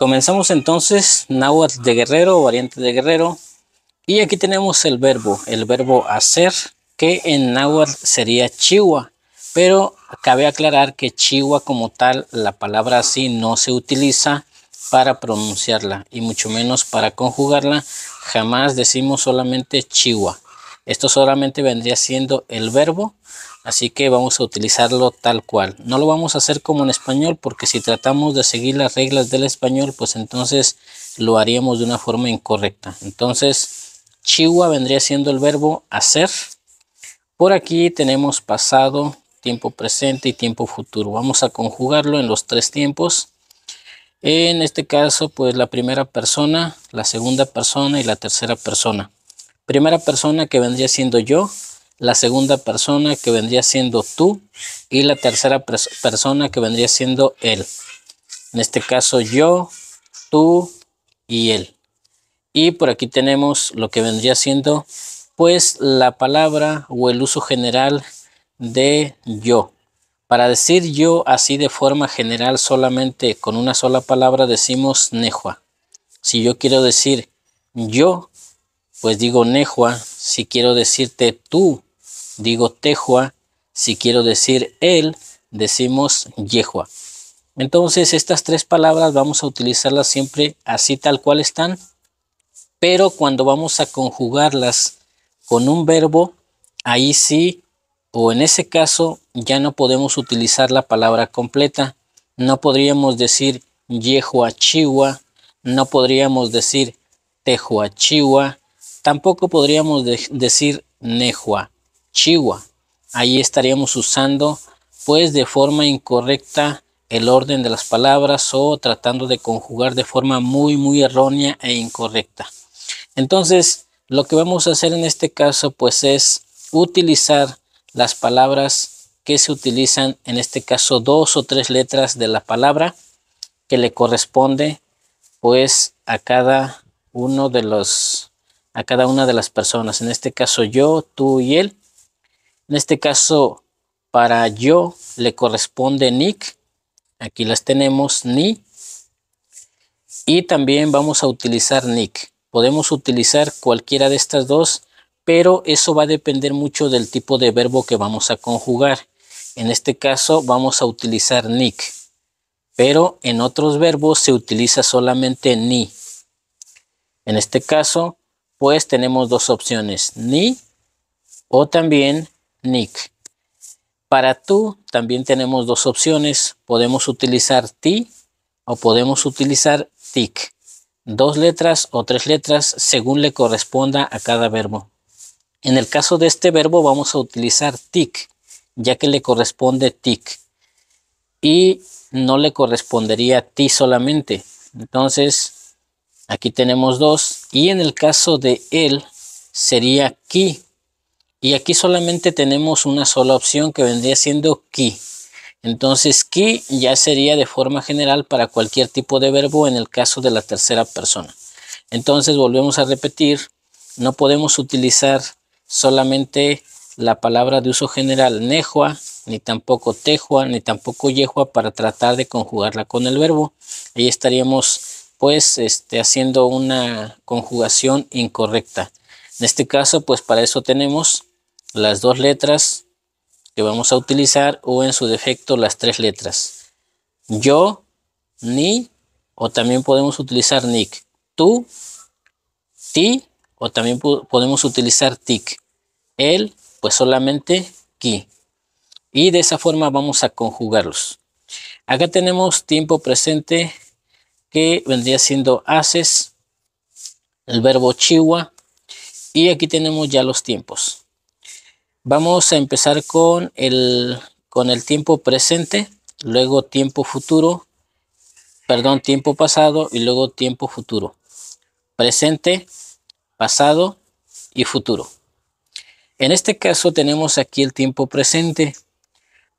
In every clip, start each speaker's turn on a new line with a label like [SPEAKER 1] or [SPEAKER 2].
[SPEAKER 1] Comenzamos entonces náhuatl de guerrero, variante de guerrero. Y aquí tenemos el verbo, el verbo hacer, que en náhuatl sería chihuahua, Pero cabe aclarar que chihuahua como tal, la palabra así no se utiliza para pronunciarla y mucho menos para conjugarla. Jamás decimos solamente chihuahua. Esto solamente vendría siendo el verbo, así que vamos a utilizarlo tal cual. No lo vamos a hacer como en español porque si tratamos de seguir las reglas del español, pues entonces lo haríamos de una forma incorrecta. Entonces, chihua vendría siendo el verbo hacer. Por aquí tenemos pasado, tiempo presente y tiempo futuro. Vamos a conjugarlo en los tres tiempos. En este caso, pues la primera persona, la segunda persona y la tercera persona primera persona que vendría siendo yo, la segunda persona que vendría siendo tú y la tercera persona que vendría siendo él. En este caso yo, tú y él. Y por aquí tenemos lo que vendría siendo pues la palabra o el uso general de yo. Para decir yo así de forma general solamente con una sola palabra decimos nehua Si yo quiero decir yo, pues digo nehua, si quiero decirte tú, digo tehua, si quiero decir él, decimos Yehua. Entonces estas tres palabras vamos a utilizarlas siempre así tal cual están, pero cuando vamos a conjugarlas con un verbo, ahí sí, o en ese caso, ya no podemos utilizar la palabra completa. No podríamos decir chihua, no podríamos decir chihua, Tampoco podríamos decir nehua, chihua. Ahí estaríamos usando pues de forma incorrecta el orden de las palabras o tratando de conjugar de forma muy muy errónea e incorrecta. Entonces, lo que vamos a hacer en este caso pues es utilizar las palabras que se utilizan, en este caso dos o tres letras de la palabra que le corresponde pues a cada uno de los a cada una de las personas. En este caso yo, tú y él. En este caso para yo le corresponde Nick. Aquí las tenemos ni. Y también vamos a utilizar Nick. Podemos utilizar cualquiera de estas dos, pero eso va a depender mucho del tipo de verbo que vamos a conjugar. En este caso vamos a utilizar Nick, pero en otros verbos se utiliza solamente ni. En este caso, pues tenemos dos opciones, ni o también nick. Para tú también tenemos dos opciones, podemos utilizar ti o podemos utilizar tic, dos letras o tres letras según le corresponda a cada verbo. En el caso de este verbo vamos a utilizar tic, ya que le corresponde tic y no le correspondería ti solamente. Entonces, aquí tenemos dos, y en el caso de él sería qui Y aquí solamente tenemos una sola opción que vendría siendo ki. Entonces ki ya sería de forma general para cualquier tipo de verbo en el caso de la tercera persona. Entonces volvemos a repetir, no podemos utilizar solamente la palabra de uso general nehua ni tampoco tehua ni tampoco yehua para tratar de conjugarla con el verbo. Ahí estaríamos pues esté haciendo una conjugación incorrecta. En este caso, pues para eso tenemos las dos letras que vamos a utilizar o en su defecto las tres letras. Yo, ni o también podemos utilizar nick. Tú, ti o también podemos utilizar tic. Él, pues solamente ki. Y de esa forma vamos a conjugarlos. Acá tenemos tiempo presente que vendría siendo haces, el verbo chihuahua y aquí tenemos ya los tiempos. Vamos a empezar con el, con el tiempo presente, luego tiempo futuro, perdón, tiempo pasado y luego tiempo futuro. Presente, pasado y futuro. En este caso tenemos aquí el tiempo presente.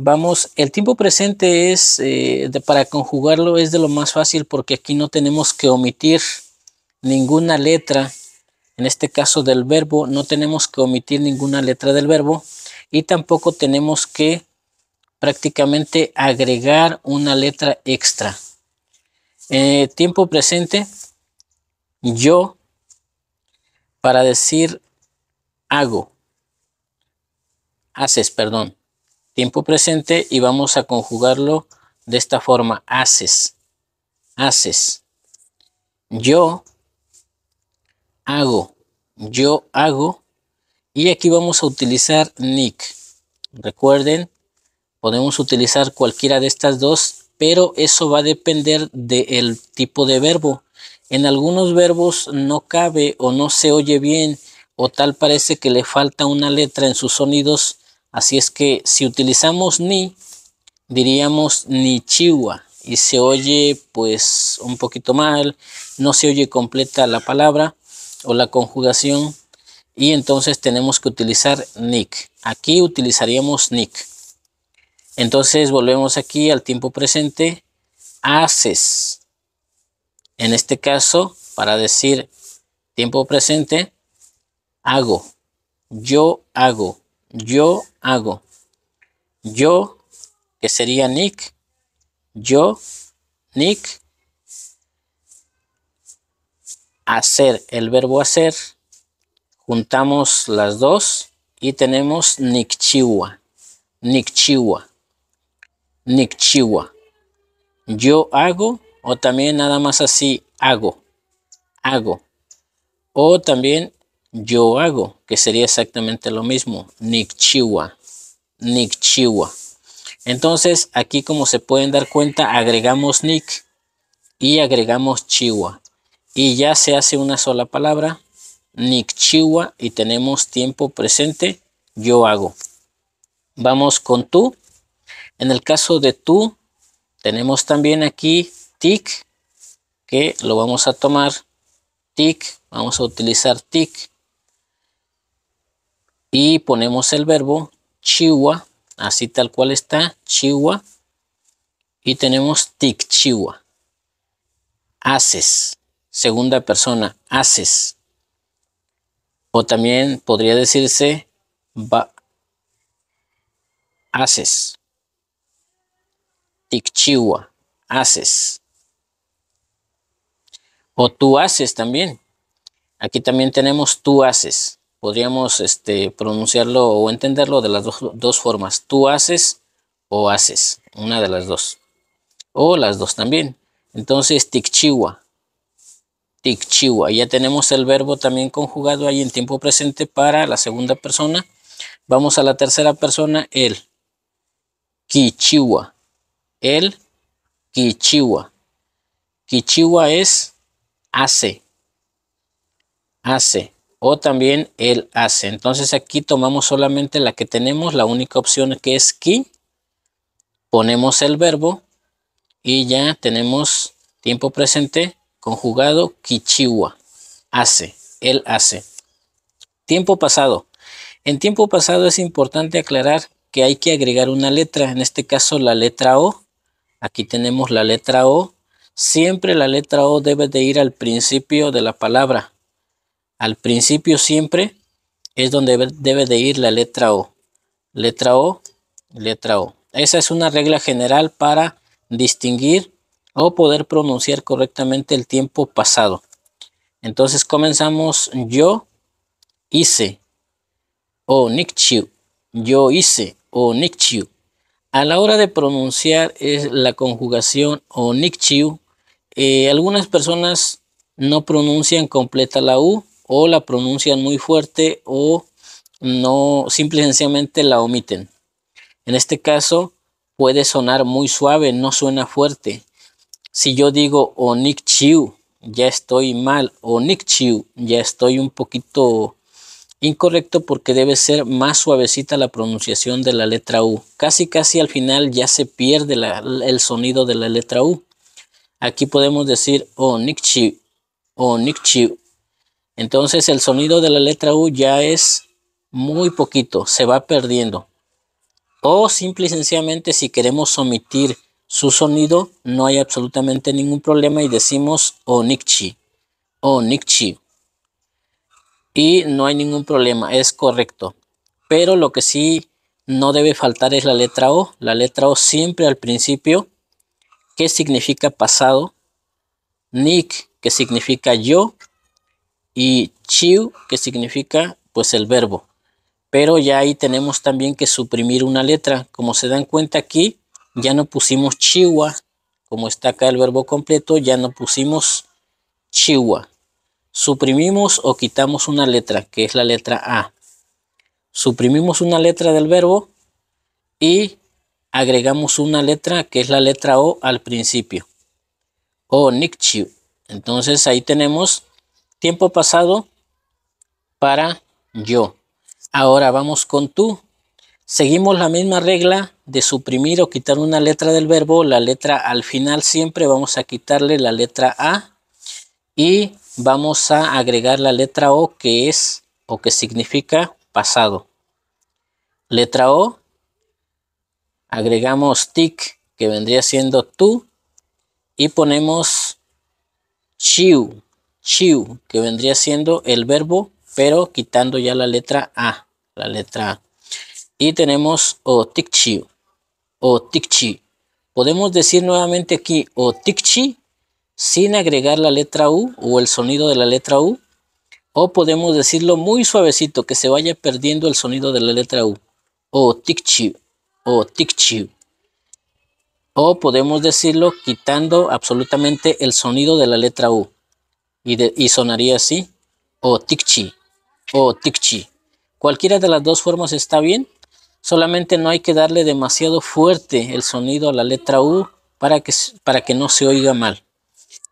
[SPEAKER 1] Vamos, el tiempo presente es, eh, para conjugarlo es de lo más fácil porque aquí no tenemos que omitir ninguna letra, en este caso del verbo, no tenemos que omitir ninguna letra del verbo y tampoco tenemos que prácticamente agregar una letra extra. Eh, tiempo presente, yo, para decir hago, haces, perdón tiempo presente y vamos a conjugarlo de esta forma. Haces, haces. Yo hago, yo hago. Y aquí vamos a utilizar Nick. Recuerden, podemos utilizar cualquiera de estas dos, pero eso va a depender del tipo de verbo. En algunos verbos no cabe o no se oye bien o tal parece que le falta una letra en sus sonidos Así es que si utilizamos ni, diríamos ni chihuahua y se oye pues un poquito mal, no se oye completa la palabra o la conjugación y entonces tenemos que utilizar nick. Aquí utilizaríamos nick. Entonces volvemos aquí al tiempo presente, haces. En este caso, para decir tiempo presente, hago, yo hago, yo hago. Yo, que sería Nick. Yo, Nick. Hacer, el verbo hacer. Juntamos las dos y tenemos nick nick chihuahua nick chihuahua Yo hago o también nada más así hago. Hago. O también yo hago, que sería exactamente lo mismo, Nick Nick Chihuahua. Entonces, aquí como se pueden dar cuenta, agregamos Nick. y agregamos Chihuahua. Y ya se hace una sola palabra, Nick Chihuahua. y tenemos tiempo presente, yo hago. Vamos con tú. En el caso de tú, tenemos también aquí tic, que lo vamos a tomar tic, vamos a utilizar tic y ponemos el verbo chihuahua, así tal cual está, chihua. y tenemos tic chihua Haces, segunda persona, haces. O también podría decirse va, haces. Tic haces. O tú haces también. Aquí también tenemos tú haces podríamos este, pronunciarlo o entenderlo de las dos formas. Tú haces o haces, una de las dos. O las dos también. Entonces, tikchiwa. Tikchiwa. Ya tenemos el verbo también conjugado ahí en tiempo presente para la segunda persona. Vamos a la tercera persona, el. Kichiwa. El kichiwa. Kichiwa es hace. Hace o también el hace. Entonces aquí tomamos solamente la que tenemos, la única opción que es qui Ponemos el verbo y ya tenemos tiempo presente conjugado kichiwa, hace, él hace. Tiempo pasado. En tiempo pasado es importante aclarar que hay que agregar una letra, en este caso la letra O. Aquí tenemos la letra O. Siempre la letra O debe de ir al principio de la palabra al principio siempre es donde debe de ir la letra O. Letra O, letra O. Esa es una regla general para distinguir o poder pronunciar correctamente el tiempo pasado. Entonces comenzamos yo hice o nikchiu. Yo hice o nikchiu. A la hora de pronunciar es la conjugación o nikchiu, eh, algunas personas no pronuncian completa la U o la pronuncian muy fuerte o no, simple y sencillamente la omiten. En este caso, puede sonar muy suave, no suena fuerte. Si yo digo nick Chiu, ya estoy mal, o Nick Chiu, ya estoy un poquito incorrecto porque debe ser más suavecita la pronunciación de la letra U. Casi casi al final ya se pierde el sonido de la letra U. Aquí podemos decir Onik Chiu, Onik Chiu, entonces el sonido de la letra U ya es muy poquito, se va perdiendo. O simple y sencillamente si queremos omitir su sonido, no hay absolutamente ningún problema y decimos O Onikchi. Y no hay ningún problema, es correcto. Pero lo que sí no debe faltar es la letra O. La letra O siempre al principio, que significa pasado. Nick, que significa yo y chiu, que significa pues el verbo. Pero ya ahí tenemos también que suprimir una letra. Como se dan cuenta aquí, ya no pusimos chihua como está acá el verbo completo, ya no pusimos chihua Suprimimos o quitamos una letra, que es la letra A. Suprimimos una letra del verbo y agregamos una letra, que es la letra O, al principio. O chiu Entonces ahí tenemos Tiempo pasado para yo. Ahora vamos con tú. Seguimos la misma regla de suprimir o quitar una letra del verbo. La letra al final siempre vamos a quitarle la letra A y vamos a agregar la letra O que es o que significa pasado. Letra O, agregamos tic que vendría siendo tú y ponemos chiu que vendría siendo el verbo, pero quitando ya la letra A, la letra A. Y tenemos o chi o chi. Podemos decir nuevamente aquí o chi sin agregar la letra U o el sonido de la letra U. O podemos decirlo muy suavecito, que se vaya perdiendo el sonido de la letra U. O chi o tikchiu. O podemos decirlo quitando absolutamente el sonido de la letra U y, de, sonaría así, o tikchi, o tikchi. Cualquiera de las dos formas está bien, solamente no hay que darle demasiado fuerte el sonido a la letra U para que, para que no se oiga mal.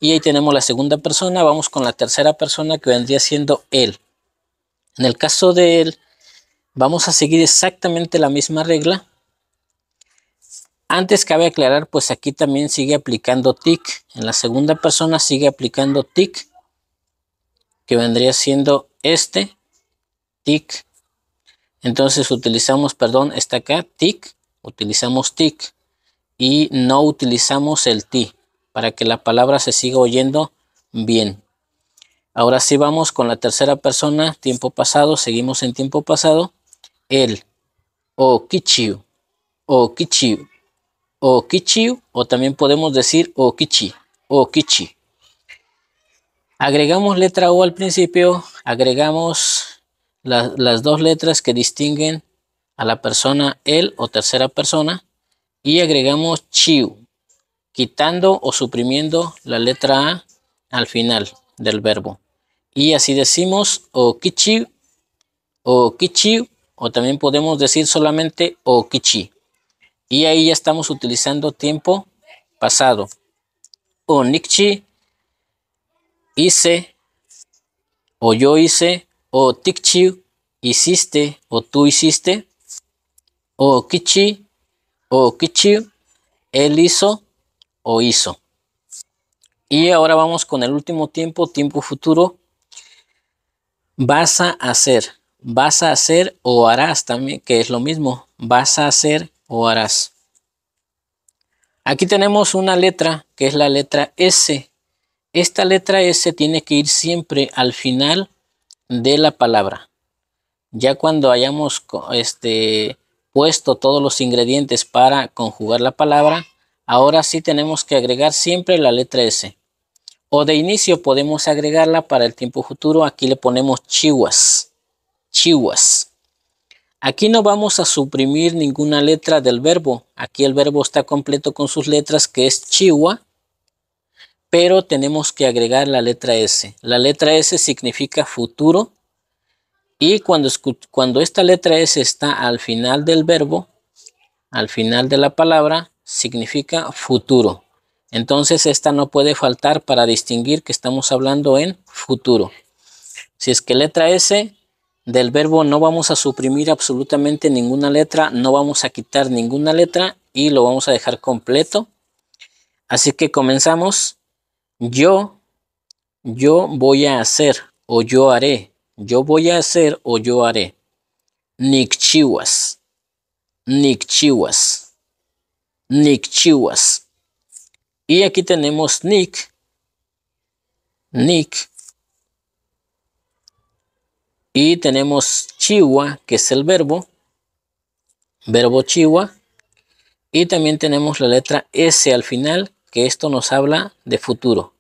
[SPEAKER 1] Y ahí tenemos la segunda persona, vamos con la tercera persona que vendría siendo él. En el caso de él, vamos a seguir exactamente la misma regla. Antes cabe aclarar, pues aquí también sigue aplicando tic. En la segunda persona sigue aplicando tic que vendría siendo este tic, Entonces utilizamos, perdón, está acá, tic, utilizamos tic, y no utilizamos el ti para que la palabra se siga oyendo bien. Ahora sí vamos con la tercera persona, tiempo pasado, seguimos en tiempo pasado. El, o kichiu, o kichiu, o kichiu, o también podemos decir o kichi, o kichi. Agregamos letra U al principio, agregamos las dos letras que distinguen a la persona él o tercera persona y agregamos chiu, quitando o suprimiendo la letra A al final del verbo. Y así decimos o kichi o kichi o también podemos decir solamente o kichi. Y ahí ya estamos utilizando tiempo pasado. O nikchi hice, o yo hice, o tikchi. hiciste, o tú hiciste, o kichi, o kichi él hizo, o hizo. Y ahora vamos con el último tiempo, tiempo futuro. Vas a hacer, vas a hacer o harás también, que es lo mismo. Vas a hacer o harás. Aquí tenemos una letra que es la letra S. Esta letra S tiene que ir siempre al final de la palabra. Ya cuando hayamos este, puesto todos los ingredientes para conjugar la palabra, ahora sí tenemos que agregar siempre la letra S. O de inicio podemos agregarla para el tiempo futuro. Aquí le ponemos chihuas. Chihuas. Aquí no vamos a suprimir ninguna letra del verbo. Aquí el verbo está completo con sus letras que es chihuahua pero tenemos que agregar la letra S. La letra S significa futuro y cuando, cuando esta letra S está al final del verbo, al final de la palabra, significa futuro. Entonces esta no puede faltar para distinguir que estamos hablando en futuro. Si es que letra S del verbo no vamos a suprimir absolutamente ninguna letra, no vamos a quitar ninguna letra y lo vamos a dejar completo. Así que comenzamos. Yo, yo voy a hacer o yo haré. Yo voy a hacer o yo haré. Nikchiwas. Nikchiwas. Nikchiwas. Y aquí tenemos Nick. Nick. Y tenemos chihuahua, que es el verbo. Verbo chihuahua Y también tenemos la letra S al final, que esto nos habla de futuro.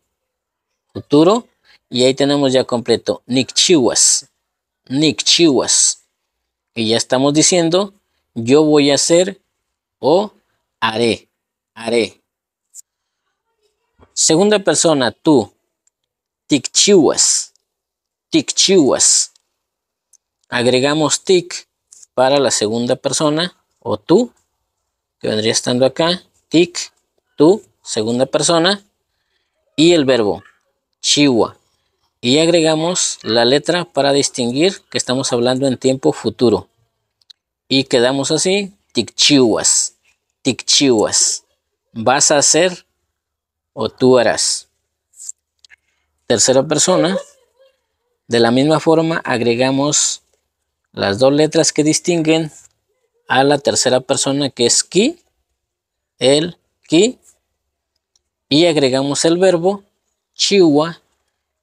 [SPEAKER 1] Futuro. Y ahí tenemos ya completo. Nikchiwas. Nikchiwas. Y ya estamos diciendo, yo voy a hacer o haré. Haré. Segunda persona, tú. Tikchiwas. Tikchiwas. Agregamos tik para la segunda persona o tú, que vendría estando acá. Tik, tú segunda persona, y el verbo chihuahua Y agregamos la letra para distinguir que estamos hablando en tiempo futuro. Y quedamos así, tic tikchiwas. Vas a hacer o tú harás. Tercera persona. De la misma forma agregamos las dos letras que distinguen a la tercera persona que es ki, el ki y agregamos el verbo chihuahua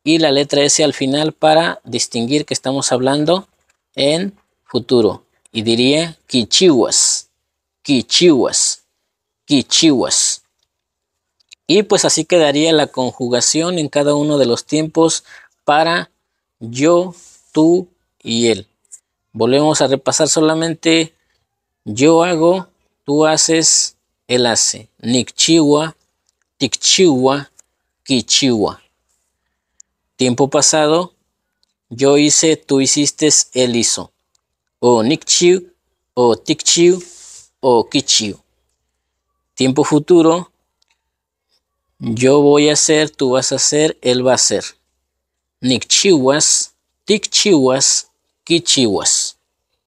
[SPEAKER 1] y la letra S al final para distinguir que estamos hablando en futuro. Y diría quichihuas, quichihuas, quichihuas. Y pues así quedaría la conjugación en cada uno de los tiempos para yo, tú y él. Volvemos a repasar solamente yo hago, tú haces, él hace. Nick Tikchiwa, Kichiwa. Tiempo pasado, yo hice, tú hiciste, él hizo. O Nikchiu, o Tikchiu, o Kichiu. Tiempo futuro, yo voy a hacer, tú vas a hacer, él va a hacer. Nikchiwas, Tikchiwas, Kichiwas.